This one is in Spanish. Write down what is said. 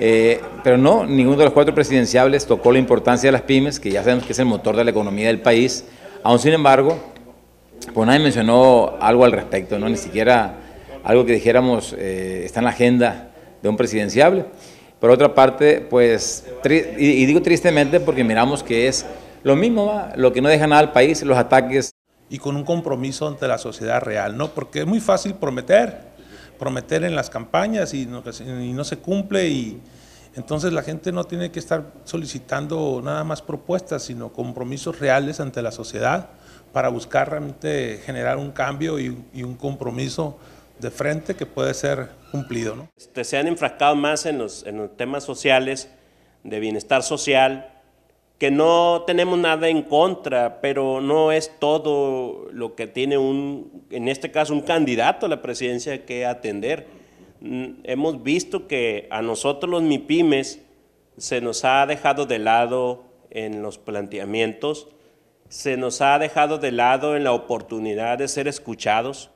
Eh, pero no, ninguno de los cuatro presidenciables tocó la importancia de las pymes, que ya sabemos que es el motor de la economía del país. Aún sin embargo, pues nadie mencionó algo al respecto, ¿no? ni siquiera algo que dijéramos eh, está en la agenda de un presidenciable. Por otra parte, pues, y, digo tristemente porque miramos que es lo mismo, lo que no deja nada al país, los ataques. Y con un compromiso ante la sociedad real, ¿no? Porque es muy fácil prometer, prometer en las campañas y no, se cumple y entonces la gente no tiene que estar solicitando nada más propuestas, sino compromisos reales ante la sociedad para buscar realmente generar un cambio y, un compromiso de frente que puede ser cumplido. Este, se han enfrascado más en los temas sociales, de bienestar social, que no tenemos nada en contra, pero no es todo lo que tiene un, en este caso, un candidato a la presidencia que atender. Mm, hemos visto que a nosotros los MIPIMES se nos ha dejado de lado en los planteamientos, se nos ha dejado de lado en la oportunidad de ser escuchados,